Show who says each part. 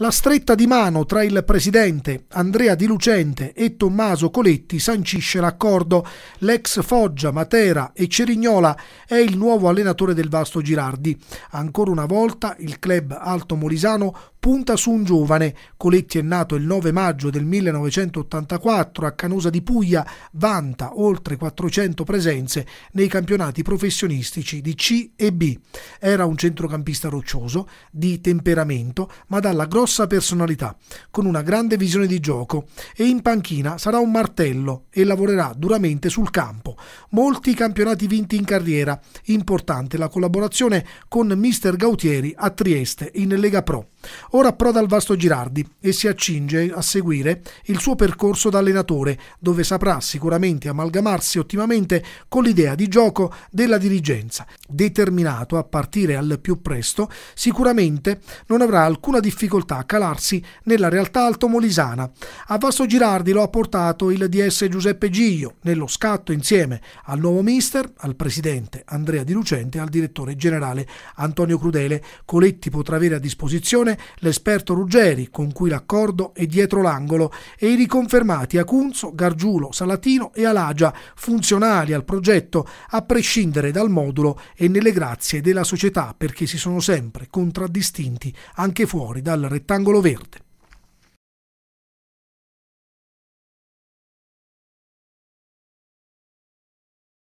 Speaker 1: La stretta di mano tra il presidente Andrea Di Lucente e Tommaso Coletti sancisce l'accordo. L'ex Foggia, Matera e Cerignola è il nuovo allenatore del Vasto Girardi. Ancora una volta il club alto molisano punta su un giovane. Coletti è nato il 9 maggio del 1984 a Canosa di Puglia, vanta oltre 400 presenze nei campionati professionistici di C e B. Era un centrocampista roccioso, di temperamento, ma dalla grossa personalità, con una grande visione di gioco e in panchina sarà un martello e lavorerà duramente sul campo. Molti campionati vinti in carriera, importante la collaborazione con mister Gautieri a Trieste in Lega Pro. Ora approda al Vasto Girardi e si accinge a seguire il suo percorso da allenatore, dove saprà sicuramente amalgamarsi ottimamente con l'idea di gioco della dirigenza. Determinato a partire al più presto, sicuramente non avrà alcuna difficoltà a calarsi nella realtà altomolisana. A Vasto Girardi lo ha portato il DS Giuseppe Giglio nello scatto insieme al nuovo mister, al presidente Andrea Di Lucente e al direttore generale Antonio Crudele. Coletti potrà avere a disposizione l'esperto Ruggeri, con cui l'accordo è dietro l'angolo, e i riconfermati Acunzo, Gargiulo, Salatino e Alagia, funzionali al progetto, a prescindere dal modulo e nelle grazie della società, perché si sono sempre contraddistinti anche fuori dal rettangolo verde.